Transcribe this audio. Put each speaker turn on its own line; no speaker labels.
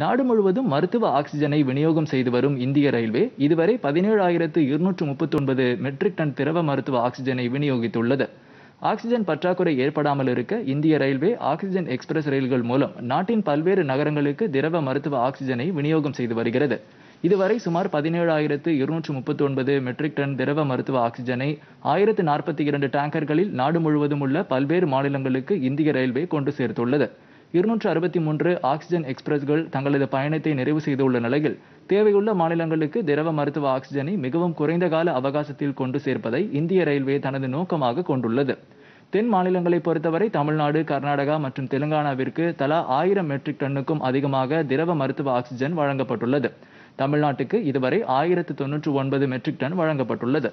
நாடு முழுவதும் மருத்துவ ஆக்சிஜனை விநியோகம் செய்து வரும் இந்திய ரயில்வே இதுவரை பதினேழாயிரத்து இருநூற்று முப்பத்தொன்பது மெட்ரிக் டன் திரவ மருத்துவ ஆக்சிஜனை விநியோகித்துள்ளது ஆக்சிஜன் பற்றாக்குறை ஏற்படாமல் இருக்க இந்திய ரயில்வே ஆக்சிஜன் எக்ஸ்பிரஸ் ரயில்கள் மூலம் நாட்டின் பல்வேறு நகரங்களுக்கு திரவ மருத்துவ ஆக்சிஜனை விநியோகம் செய்து வருகிறது இதுவரை சுமார் பதினேழாயிரத்து இருநூற்று முப்பத்தி ஒன்பது மெட்ரிக் டன் திரவ மருத்துவ ஆக்சிஜனை ஆயிரத்து நாற்பத்தி இரண்டு டேங்கர்களில் நாடு முழுவதும் உள்ள பல்வேறு மாநிலங்களுக்கு இந்திய ரயில்வே கொண்டு சேர்த்துள்ளது இருநூற்று அறுபத்தி மூன்று ஆக்சிஜன் எக்ஸ்பிரஸ்கள் தங்களது பயணத்தை நிறைவு செய்துள்ள நிலையில் தேவையுள்ள மாநிலங்களுக்கு திரவ மருத்துவ ஆக்சிஜனை மிகவும் குறைந்த கால அவகாசத்தில் கொண்டு சேர்ப்பதை இந்திய ரயில்வே தனது நோக்கமாக கொண்டுள்ளது தென் மாநிலங்களை பொறுத்தவரை தமிழ்நாடு கர்நாடகா மற்றும் தெலுங்கானாவிற்கு தலா ஆயிரம் மெட்ரிக் டன்னுக்கும் அதிகமாக திரவ மருத்துவ ஆக்சிஜன் வழங்கப்பட்டுள்ளது தமிழ்நாட்டுக்கு இதுவரை ஆயிரத்து தொன்னூற்று ஒன்பது மெட்ரிக் டன் வழங்கப்பட்டுள்ளது